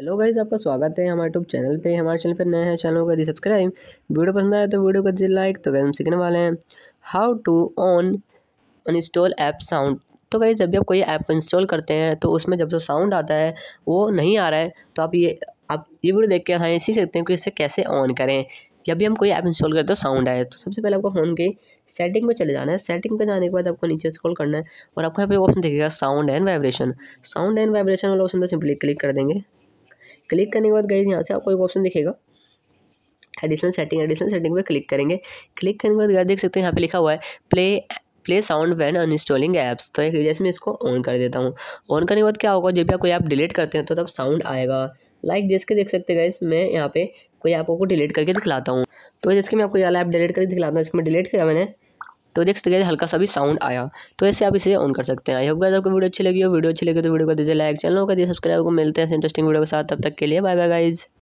hello guys आपका स्वागत है हमारे यूट्यूब चैनल पे हमारे चैनल पर नए हैं चैनल को दी सब्सक्राइब वीडियो पसंद आए तो वीडियो कर दी लाइक तो गाइज हम सीखने वाले हैं how to on uninstall app sound तो गाइज जब भी आप कोई ऐप इंस्टॉल करते हैं तो उसमें जब जो तो साउंड आता है वो नहीं आ रहा है तो आप ये आप ये वीडियो देख के हाँ सीख सकते हैं कि इसे कैसे ऑन करें जब भी हम कोई ऐप इंस्टॉल करते हो तो साउंड आए तो सबसे पहले आपको फ़ोन की सेटिंग पे चले जाना है सेटिंग पे जाने के बाद आपको नीचे स्क्रॉल करना है और आपको यहाँ पे ऑप्शन देखेगा sound and vibration sound and vibration वाला ऑप्शन पर सिंपली क्लिक कर देंगे क्लिक करने के बाद गाइज यहाँ से आपको एक ऑप्शन दिखेगा एडिशनल सेटिंग एडिशनल सेटिंग पे क्लिक करेंगे क्लिक करने के बाद गाइज देख सकते हैं यहाँ पे लिखा हुआ है play play sound when uninstalling apps तो एक जैसे मैं इसको ऑन कर देता हूँ ऑन करने के बाद क्या होगा जब भी आप कोई ऐप डिलीट करते हैं तो तब साउंड आएगा लाइक like जैसे के देख सकते हैं गाइस मैं यहाँ पे कोई ऐप को डिलीट करके दिखलाता हूँ तो जैसे कि मैं आपको ये ऐप डिलीट करके दिखलाता हूँ इसमें डिलीट किया मैंने तो देख सकते हल्का सा भी साउंड आया तो ऐसे आप इसे ऑन कर सकते हैं आई होप गाइस आपको वीडियो अच्छी लगी हो वीडियो अच्छी लगी तो वीडियो को दीजिए लाइक चैनल को दीजिए सब्सक्राइब को मिलते हैं इंटरेस्टिंग वीडियो के साथ तब तक के लिए बाय बाय गाइज़